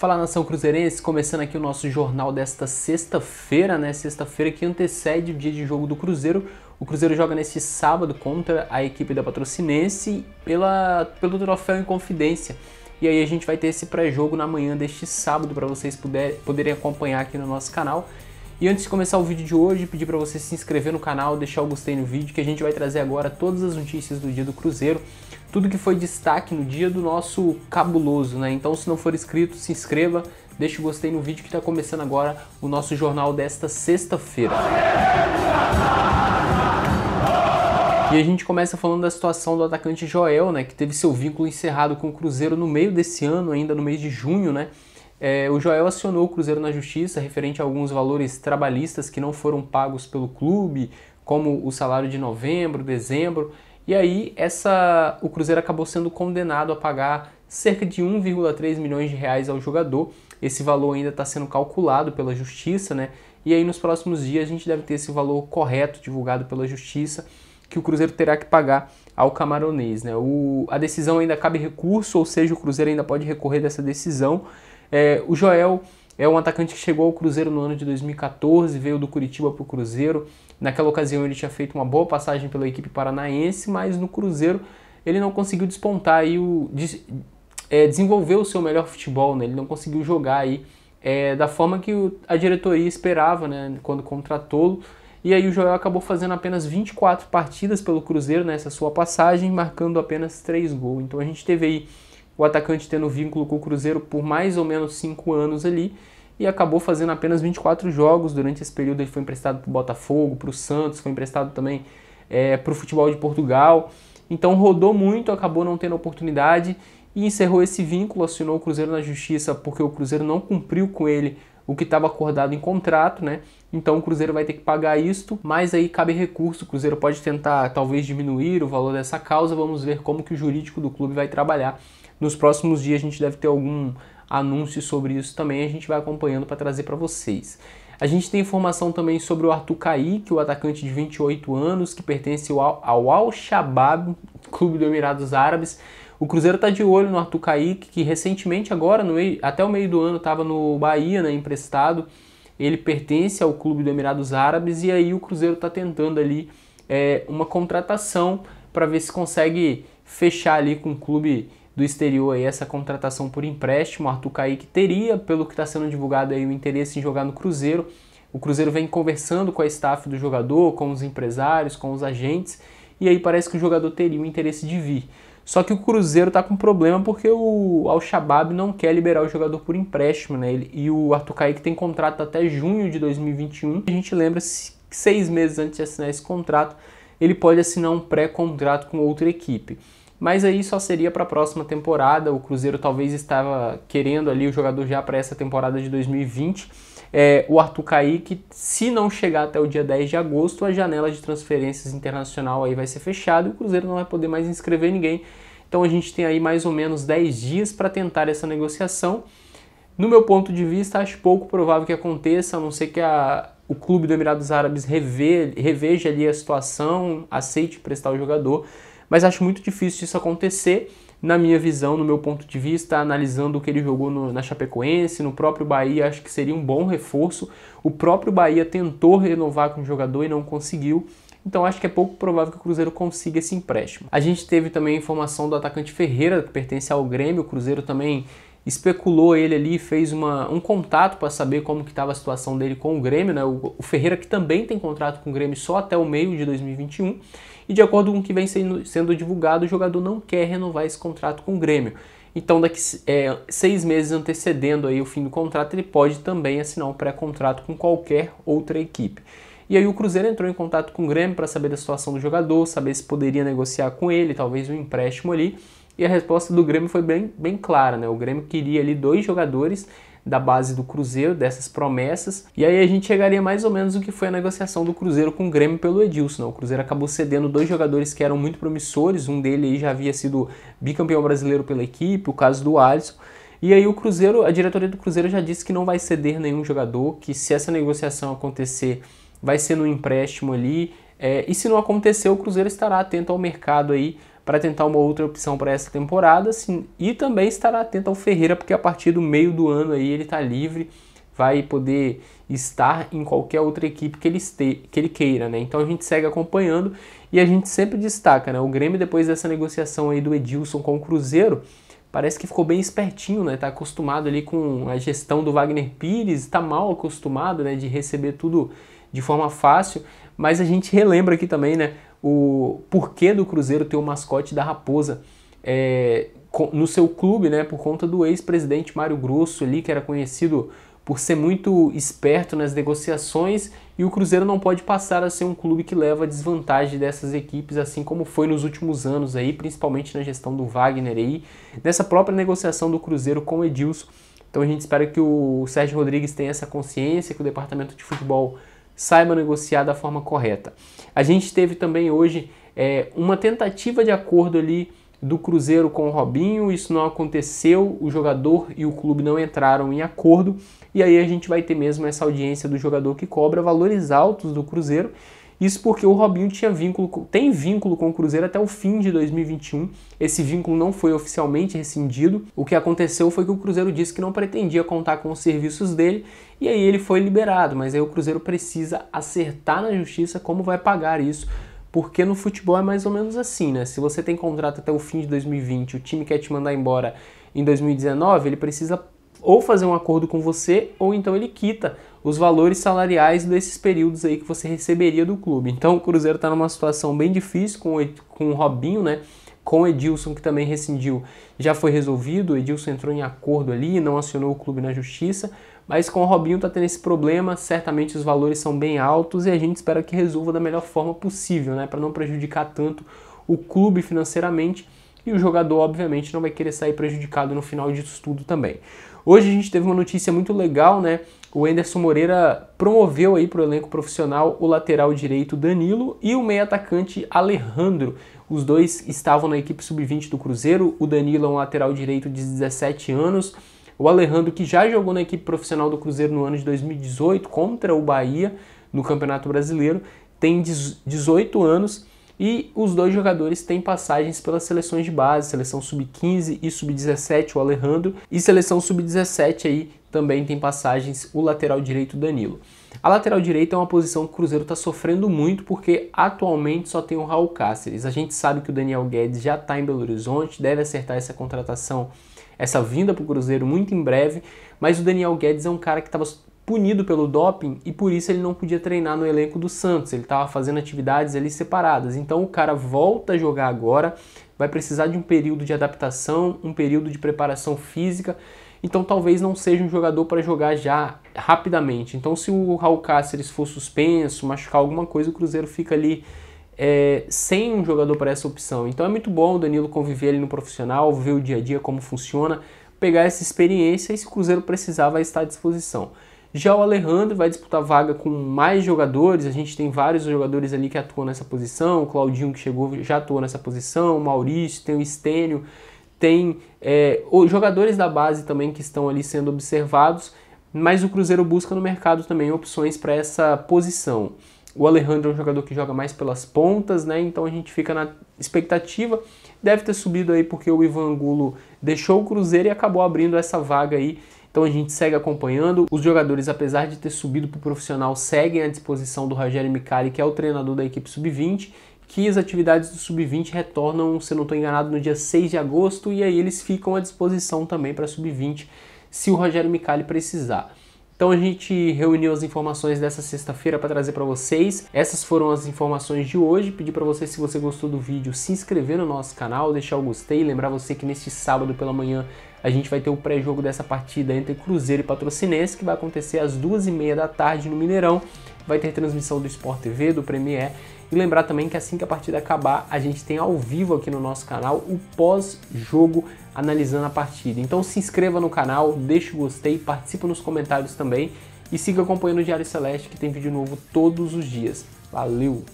Fala nação cruzeirense, começando aqui o nosso jornal desta sexta-feira, né? Sexta-feira que antecede o dia de jogo do Cruzeiro. O Cruzeiro joga neste sábado contra a equipe da Patrocinense pela, pelo troféu em confidência. E aí a gente vai ter esse pré-jogo na manhã deste sábado para vocês puder, poderem acompanhar aqui no nosso canal. E antes de começar o vídeo de hoje, pedir para você se inscrever no canal, deixar o gostei no vídeo, que a gente vai trazer agora todas as notícias do dia do Cruzeiro tudo que foi destaque no dia do nosso cabuloso, né? Então, se não for inscrito, se inscreva, deixe o gostei no vídeo que está começando agora o nosso jornal desta sexta-feira. E a gente começa falando da situação do atacante Joel, né, que teve seu vínculo encerrado com o Cruzeiro no meio desse ano, ainda no mês de junho, né? É, o Joel acionou o Cruzeiro na Justiça referente a alguns valores trabalhistas que não foram pagos pelo clube, como o salário de novembro, dezembro. E aí essa, o Cruzeiro acabou sendo condenado a pagar cerca de 1,3 milhões de reais ao jogador. Esse valor ainda está sendo calculado pela justiça, né? E aí nos próximos dias a gente deve ter esse valor correto divulgado pela justiça que o Cruzeiro terá que pagar ao camaronês, né? O, a decisão ainda cabe recurso, ou seja, o Cruzeiro ainda pode recorrer dessa decisão. É, o Joel é um atacante que chegou ao Cruzeiro no ano de 2014, veio do Curitiba para o Cruzeiro. Naquela ocasião ele tinha feito uma boa passagem pela equipe paranaense, mas no Cruzeiro ele não conseguiu despontar e o, é, desenvolver o seu melhor futebol, né? ele não conseguiu jogar aí é, da forma que o, a diretoria esperava né? quando contratou-lo. E aí o Joel acabou fazendo apenas 24 partidas pelo Cruzeiro nessa sua passagem, marcando apenas 3 gols. Então a gente teve aí o atacante tendo vínculo com o Cruzeiro por mais ou menos 5 anos ali e acabou fazendo apenas 24 jogos durante esse período. Ele foi emprestado para o Botafogo, para o Santos, foi emprestado também é, para o futebol de Portugal. Então rodou muito, acabou não tendo oportunidade e encerrou esse vínculo. Assinou o Cruzeiro na Justiça porque o Cruzeiro não cumpriu com ele o que estava acordado em contrato, né? Então o Cruzeiro vai ter que pagar isto, mas aí cabe recurso. O Cruzeiro pode tentar talvez diminuir o valor dessa causa. Vamos ver como que o jurídico do clube vai trabalhar. Nos próximos dias a gente deve ter algum anúncio sobre isso também. A gente vai acompanhando para trazer para vocês. A gente tem informação também sobre o Arthur Kaique, é o atacante de 28 anos, que pertence ao Al-Shabaab, clube do Emirados Árabes. O Cruzeiro está de olho no Arthur Kaique, que recentemente, agora, meio, até o meio do ano, estava no Bahia, né, emprestado. Ele pertence ao clube do Emirados Árabes e aí o Cruzeiro está tentando ali é, uma contratação para ver se consegue fechar ali com o clube do exterior aí essa contratação por empréstimo. O Arthur Kaique teria, pelo que está sendo divulgado aí, o interesse em jogar no Cruzeiro. O Cruzeiro vem conversando com a staff do jogador, com os empresários, com os agentes, e aí parece que o jogador teria o interesse de vir. Só que o Cruzeiro está com problema porque o Al-Shabaab não quer liberar o jogador por empréstimo, né? Ele, e o Arthur Kaique tem contrato até junho de 2021. A gente lembra que seis meses antes de assinar esse contrato, ele pode assinar um pré-contrato com outra equipe. Mas aí só seria para a próxima temporada. O Cruzeiro talvez estava querendo ali o jogador já para essa temporada de 2020 é, o Arthur Kaique, se não chegar até o dia 10 de agosto, a janela de transferências internacional aí vai ser fechada e o Cruzeiro não vai poder mais inscrever ninguém. Então a gente tem aí mais ou menos 10 dias para tentar essa negociação. No meu ponto de vista, acho pouco provável que aconteça, a não ser que a, o clube do Emirados Árabes reve, reveja ali a situação, aceite prestar o jogador, mas acho muito difícil isso acontecer na minha visão, no meu ponto de vista, analisando o que ele jogou no, na Chapecoense, no próprio Bahia, acho que seria um bom reforço. O próprio Bahia tentou renovar com o jogador e não conseguiu. Então acho que é pouco provável que o Cruzeiro consiga esse empréstimo. A gente teve também a informação do atacante Ferreira, que pertence ao Grêmio. O Cruzeiro também especulou ele ali, fez uma, um contato para saber como que estava a situação dele com o Grêmio, né? O, o, Ferreira que também tem contrato com o Grêmio só até o meio de 2021 e de acordo com o que vem sendo, sendo divulgado, o jogador não quer renovar esse contrato com o Grêmio. Então, daqui é, seis meses antecedendo aí o fim do contrato, ele pode também assinar um pré-contrato com qualquer outra equipe. E aí o Cruzeiro entrou em contato com o Grêmio para saber da situação do jogador, saber se poderia negociar com ele, talvez um empréstimo ali. E a resposta do Grêmio foi bem, bem clara, né? O Grêmio queria ali dois jogadores da base do Cruzeiro, dessas promessas. E aí a gente chegaria mais ou menos o que foi a negociação do Cruzeiro com o Grêmio pelo Edilson. Né? O Cruzeiro acabou cedendo dois jogadores que eram muito promissores, um dele já havia sido bicampeão brasileiro pela equipe, o caso do Alisson. E aí o Cruzeiro, a diretoria do Cruzeiro já disse que não vai ceder nenhum jogador, que se essa negociação acontecer, vai ser no empréstimo ali. É, e se não acontecer, o Cruzeiro estará atento ao mercado aí para tentar uma outra opção para essa temporada sim, e também estará atento ao Ferreira, porque a partir do meio do ano aí ele está livre, vai poder estar em qualquer outra equipe que ele, este, que ele queira, né? Então a gente segue acompanhando e a gente sempre destaca, né? O Grêmio depois dessa negociação aí do Edilson com o Cruzeiro, parece que ficou bem espertinho, né? Tá acostumado ali com a gestão do Wagner Pires, está mal acostumado, né, de receber tudo de forma fácil, mas a gente relembra aqui também, né? o porquê do Cruzeiro ter o mascote da raposa é, no seu clube, né, por conta do ex-presidente Mário Grosso ali, que era conhecido por ser muito esperto nas negociações e o Cruzeiro não pode passar a ser um clube que leva desvantagem dessas equipes, assim como foi nos últimos anos aí, principalmente na gestão do Wagner aí, nessa própria negociação do Cruzeiro com o Edilson. Então a gente espera que o Sérgio Rodrigues tenha essa consciência, que o departamento de futebol saiba negociar da forma correta. A gente teve também hoje é, uma tentativa de acordo ali do Cruzeiro com o Robinho, isso não aconteceu, o jogador e o clube não entraram em acordo, e aí a gente vai ter mesmo essa audiência do jogador que cobra valores altos do Cruzeiro isso porque o Robinho tinha vínculo, tem vínculo com o Cruzeiro até o fim de 2021. Esse vínculo não foi oficialmente rescindido. O que aconteceu foi que o Cruzeiro disse que não pretendia contar com os serviços dele e aí ele foi liberado. Mas aí o Cruzeiro precisa acertar na justiça como vai pagar isso porque no futebol é mais ou menos assim, né? Se você tem contrato até o fim de 2020, o time quer te mandar embora em 2019, ele precisa ou fazer um acordo com você ou então ele quita os valores salariais desses períodos aí que você receberia do clube. Então o Cruzeiro está numa situação bem difícil com o, com o Robinho, né? Com o Edilson, que também rescindiu, já foi resolvido. O Edilson entrou em acordo ali, não acionou o clube na justiça. Mas com o Robinho está tendo esse problema, certamente os valores são bem altos e a gente espera que resolva da melhor forma possível, né? Para não prejudicar tanto o clube financeiramente e o jogador, obviamente, não vai querer sair prejudicado no final disso tudo também. Hoje a gente teve uma notícia muito legal, né? O Enderson Moreira promoveu aí para o elenco profissional o lateral direito Danilo e o meio atacante Alejandro. Os dois estavam na equipe sub-20 do Cruzeiro. O Danilo é um lateral direito de 17 anos. O Alejandro, que já jogou na equipe profissional do Cruzeiro no ano de 2018 contra o Bahia no Campeonato Brasileiro, tem 18 anos e os dois jogadores têm passagens pelas seleções de base, seleção sub-15 e sub-17, o Alejandro, e seleção sub-17 aí também tem passagens o lateral direito Danilo. A lateral direita é uma posição que o Cruzeiro está sofrendo muito porque atualmente só tem o Raul Cáceres. A gente sabe que o Daniel Guedes já está em Belo Horizonte, deve acertar essa contratação, essa vinda para o Cruzeiro muito em breve, mas o Daniel Guedes é um cara que estava punido pelo doping e por isso ele não podia treinar no elenco do Santos. Ele estava fazendo atividades ali separadas. Então o cara volta a jogar agora, vai precisar de um período de adaptação, um período de preparação física. Então talvez não seja um jogador para jogar já rapidamente. Então se o Raul Cáceres for suspenso, machucar alguma coisa, o Cruzeiro fica ali é, sem um jogador para essa opção. Então é muito bom o Danilo conviver ali no profissional, ver o dia a dia como funciona, pegar essa experiência e se o Cruzeiro precisar vai estar à disposição. Já o Alejandro vai disputar vaga com mais jogadores, a gente tem vários jogadores ali que atuam nessa posição, o Claudinho que chegou já atuou nessa posição, o Maurício, tem o Estênio, tem é, jogadores da base também que estão ali sendo observados, mas o Cruzeiro busca no mercado também opções para essa posição. O Alejandro é um jogador que joga mais pelas pontas, né? Então a gente fica na expectativa. Deve ter subido aí porque o Ivan Angulo deixou o Cruzeiro e acabou abrindo essa vaga aí então a gente segue acompanhando. Os jogadores, apesar de ter subido para o profissional, seguem à disposição do Rogério Micali, que é o treinador da equipe sub-20 que as atividades do Sub-20 retornam, se não estou enganado, no dia 6 de agosto, e aí eles ficam à disposição também para Sub-20, se o Rogério Micali precisar. Então a gente reuniu as informações dessa sexta-feira para trazer para vocês. Essas foram as informações de hoje. Pedi para você, se você gostou do vídeo, se inscrever no nosso canal, deixar o gostei. Lembrar você que neste sábado pela manhã a gente vai ter o pré-jogo dessa partida entre Cruzeiro e Patrocinense, que vai acontecer às duas e meia da tarde no Mineirão. Vai ter transmissão do Sport TV, do Premier e lembrar também que assim que a partida acabar, a gente tem ao vivo aqui no nosso canal o pós-jogo analisando a partida. Então se inscreva no canal, deixe o gostei, participe nos comentários também e siga acompanhando o Diário Celeste que tem vídeo novo todos os dias. Valeu!